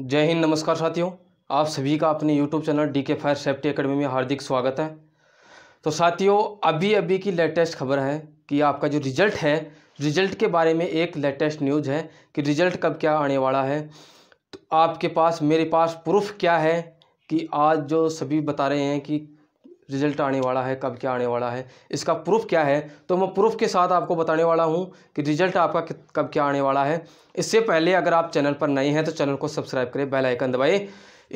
जय हिंद नमस्कार साथियों आप सभी का अपने YouTube channel D K fire safety academy में हार्दिक स्वागत है तो साथियों अभी अभी की लेटेस्ट खबर है कि आपका जो रिजल्ट है रिजल्ट के बारे में एक लेटेस्ट न्यूज़ है कि रिजल्ट कब क्या आने वाला है तो आपके पास मेरे पास प्रूफ क्या है कि आज जो सभी बता रहे हैं कि रिजल्ट आने वाला है कब क्या आने वाला है इसका प्रूफ क्या है तो मैं प्रूफ के साथ आपको बताने वाला हूँ कि रिजल्ट आपका कब क्या आने वाला है इससे पहले अगर आप चैनल पर नए हैं तो चैनल को सब्सक्राइब करें बेल आइकन दबाएं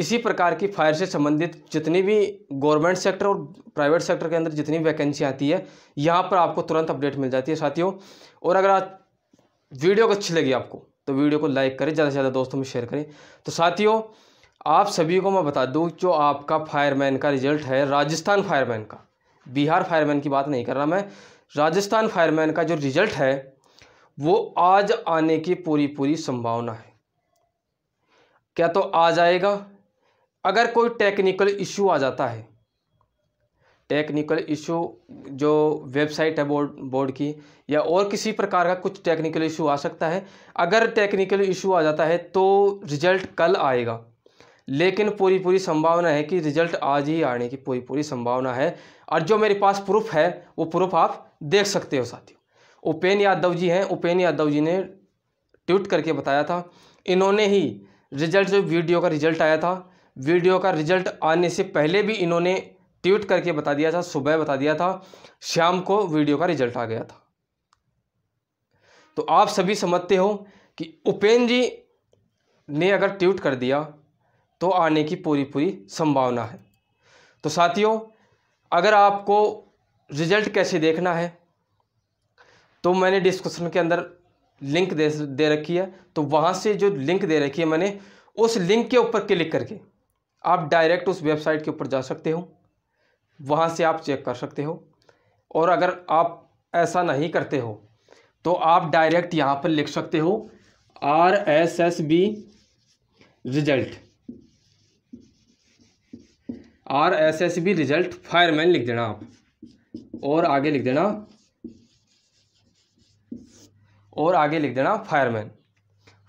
इसी प्रकार की फायर से संबंधित जितनी भी गवर्नमेंट सेक्टर और प्राइवेट सेक्टर के अंदर जितनी वैकेंसी आती है यहाँ पर आपको तुरंत अपडेट मिल जाती है साथियों और अगर आप वीडियो अच्छी लगी आपको तो वीडियो को लाइक करें ज़्यादा से ज़्यादा दोस्तों में शेयर करें तो साथियों आप सभी को मैं बता दूँ जो आपका फायरमैन का रिजल्ट है राजस्थान फायरमैन का बिहार फायरमैन की बात नहीं कर रहा मैं राजस्थान फायरमैन का जो रिजल्ट है वो आज आने की पूरी पूरी संभावना है क्या तो आज आएगा अगर कोई टेक्निकल इशू आ जाता है टेक्निकल इशू जो वेबसाइट है बोर्ड बोर्ड की या और किसी प्रकार का कुछ टेक्निकल इशू आ सकता है अगर टेक्निकल इशू आ जाता है तो रिजल्ट कल आएगा लेकिन पूरी पूरी संभावना है कि रिजल्ट आज ही आने की पूरी पूरी संभावना है और जो मेरे पास प्रूफ है वो प्रूफ आप देख सकते हो साथियों उपेन यादव जी हैं उपेन यादव जी ने ट्वीट करके बताया था इन्होंने ही रिजल्ट जो वीडियो का रिजल्ट आया था वीडियो का रिजल्ट आने से पहले भी इन्होंने ट्वीट करके बता दिया था सुबह बता दिया था शाम को वीडियो का रिजल्ट आ गया था तो आप सभी समझते हो कि उपेन जी ने अगर ट्वीट कर दिया तो आने की पूरी पूरी संभावना है तो साथियों अगर आपको रिजल्ट कैसे देखना है तो मैंने डिस्क्रिप्शन के अंदर लिंक दे दे रखी है तो वहाँ से जो लिंक दे रखी है मैंने उस लिंक के ऊपर क्लिक करके आप डायरेक्ट उस वेबसाइट के ऊपर जा सकते हो वहाँ से आप चेक कर सकते हो और अगर आप ऐसा नहीं करते हो तो आप डायरेक्ट यहाँ पर लिख सकते हो R S S B result R S S B result fireman लिख देना आप और आगे लिख देना और आगे लिख देना फायरमैन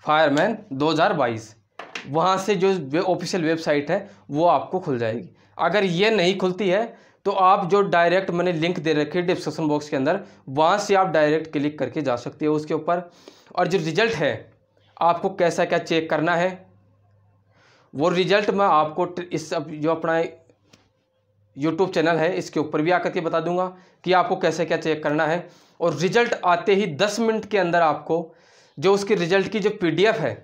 फायरमैन 2022 वहाँ से जो ऑफिशियल वेबसाइट है वो आपको खुल जाएगी अगर ये नहीं खुलती है तो आप जो डायरेक्ट मैंने लिंक दे रखी है डिस्क्रिप्शन बॉक्स के अंदर वहाँ से आप डायरेक्ट क्लिक करके जा सकते हो उसके ऊपर और जो रिजल्ट है आपको कैसा क्या चेक करना है वो रिजल्ट मैं आपको इस जो अपना यूट्यूब चैनल है इसके ऊपर भी आकर के बता दूंगा कि आपको कैसे क्या चेक करना है और रिजल्ट आते ही दस मिनट के अंदर आपको जो उसके रिजल्ट की जो पी है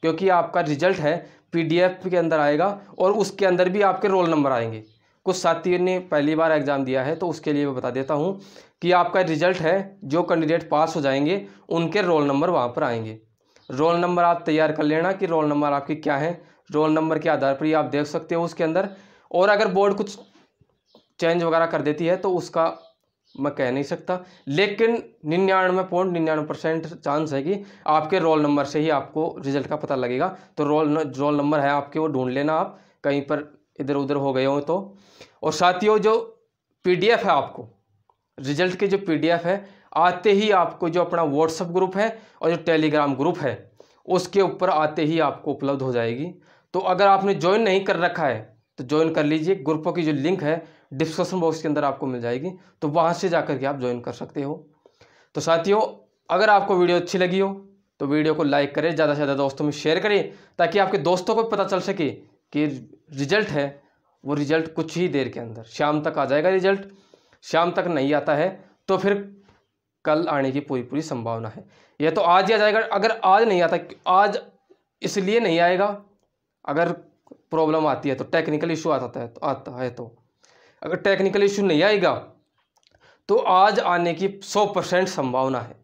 क्योंकि आपका रिजल्ट है पी के अंदर आएगा और उसके अंदर भी आपके रोल नंबर आएंगे कुछ साथियों ने पहली बार एग्ज़ाम दिया है तो उसके लिए मैं बता देता हूँ कि आपका रिजल्ट है जो कैंडिडेट पास हो जाएंगे उनके रोल नंबर वहाँ पर आएंगे रोल नंबर आप तैयार कर लेना कि रोल नंबर आपके क्या है रोल नंबर के आधार पर ही आप देख सकते हो उसके अंदर और अगर बोर्ड कुछ चेंज वगैरह कर देती है तो उसका मैं कह नहीं सकता लेकिन निन्यानवे पॉइंट निन्यानवे परसेंट चांस है कि आपके रोल नंबर से ही आपको रिजल्ट का पता लगेगा तो रोल रोल नंबर है आपके वो ढूंढ लेना आप कहीं पर इधर उधर हो गए हो तो और साथियों जो पीडीएफ है आपको रिजल्ट के जो पीडीएफ है आते ही आपको जो अपना व्हाट्सअप ग्रुप है और जो टेलीग्राम ग्रुप है उसके ऊपर आते ही आपको उपलब्ध हो जाएगी तो अगर आपने ज्वाइन नहीं कर रखा है तो ज्वाइन कर लीजिए ग्रुपों की जो लिंक है डिस्कशन बॉक्स के अंदर आपको मिल जाएगी तो वहाँ से जा के आप ज्वाइन कर सकते हो तो साथियों अगर आपको वीडियो अच्छी लगी हो तो वीडियो को लाइक करें ज़्यादा से ज़्यादा दोस्तों में शेयर करें ताकि आपके दोस्तों को भी पता चल सके कि रिजल्ट है वो रिजल्ट कुछ ही देर के अंदर शाम तक आ जाएगा रिजल्ट शाम तक नहीं आता है तो फिर कल आने की पूरी पूरी संभावना है यह तो आज ही आ जाएगा अगर आज नहीं आता आज इसलिए नहीं आएगा अगर प्रॉब्लम आती है तो टेक्निकल इशू आता है तो आता है तो अगर टेक्निकल इशू नहीं आएगा तो आज आने की सौ परसेंट संभावना है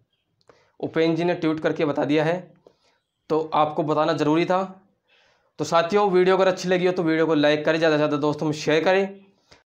उपेन जी ने ट्वीट करके बता दिया है तो आपको बताना ज़रूरी था तो साथियों वीडियो अगर अच्छी लगी हो तो वीडियो को लाइक करें ज़्यादा से ज़्यादा दोस्तों में शेयर करें